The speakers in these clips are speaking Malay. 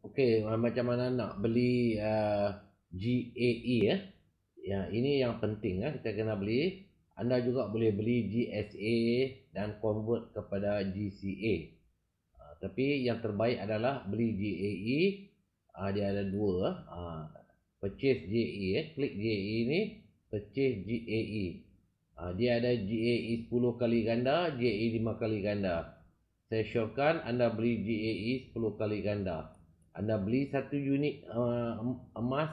Okey, ah, macam mana nak beli uh, ah, GAE ya? Eh? Ya, ini yang penting ya. Kita kena beli. Anda juga boleh beli GSA dan convert kepada GCA. Uh, ah, tapi yang terbaik adalah beli GAE. Uh, dia ada dua. Uh, purchase GAE ya. Klik GAE ni. Purchase GAE. Uh, dia ada GAE 10 kali ganda, GAE 5 kali ganda. Saya syorkan anda beli GAE 10 kali Ganda anda beli satu unit uh, emas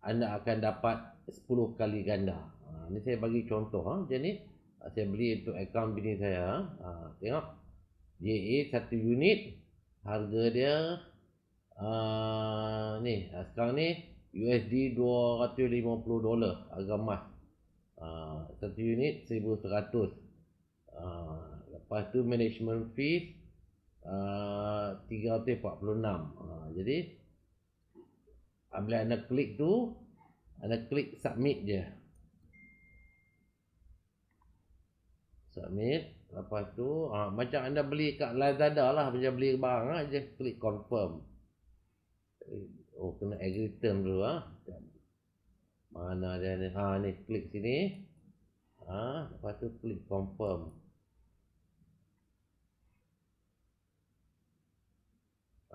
anda akan dapat 10 kali ganda ha, ah, ini saya bagi contoh ha, macam ni ah, saya beli untuk akaun bini saya ha, tengok dia satu unit harga dia uh, ni sekarang ni USD 250 dolar harga emas ha, satu unit 1100 ha, lepas tu management fee 346. Ah, uh, ah, jadi bila anda klik tu, anda klik submit je. Submit. Lepas tu, uh, macam anda beli kat Lazada lah. Macam beli barang lah. Just klik confirm. Oh, kena agree term dulu lah. Mana dia ni? Ha, ni klik sini. Ha, lepas tu klik confirm.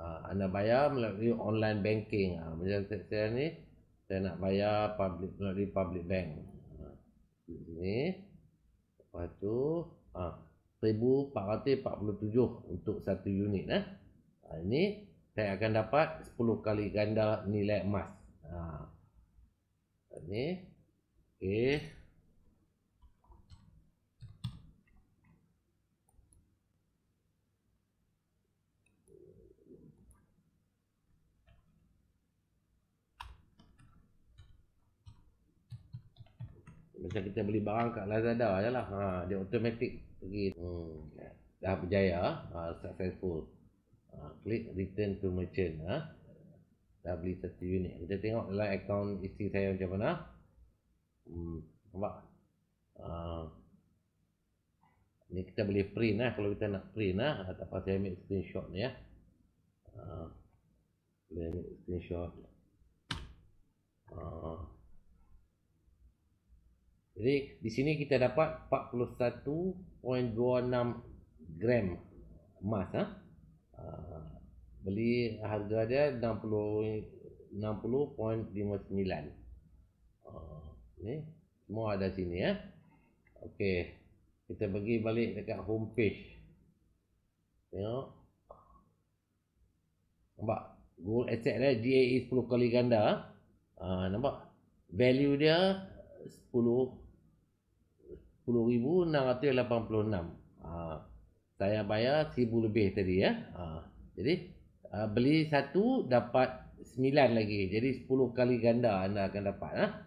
Ah, anda bayar melalui online banking ha, macam saya ni saya nak bayar public melalui public bank ha, ah, ini lepas tu ha, 1447 untuk satu unit eh. ha, ini saya akan dapat 10 kali ganda nilai emas ha, ini okay. Macam kita beli barang kat Lazada je lah. Ha, dia automatic pergi. Hmm. Dah berjaya. Ha, successful. Ha, klik return to merchant. Ha. Dah beli satu unit. Kita tengok dalam account isi saya macam mana. Hmm. Nampak? Ha. Ni kita boleh print lah. Kalau kita nak print lah. Tak apa saya ambil screenshot ni ya. Ha. Boleh ambil screenshot. Ha. Jadi di sini kita dapat 41.26 gram emas ha? Ah, beli harga dia 60.59 ah, Ni semua ada sini ya Okey kita pergi balik dekat homepage. Tengok Nampak Gold asset dia GAE 10 kali ganda ha, ah, Nampak Value dia 10 10,686. Ha, ah, saya bayar 1,000 lebih tadi ya. Ha, jadi uh, beli satu dapat 9 lagi. Jadi 10 kali ganda anda akan dapat. Ha?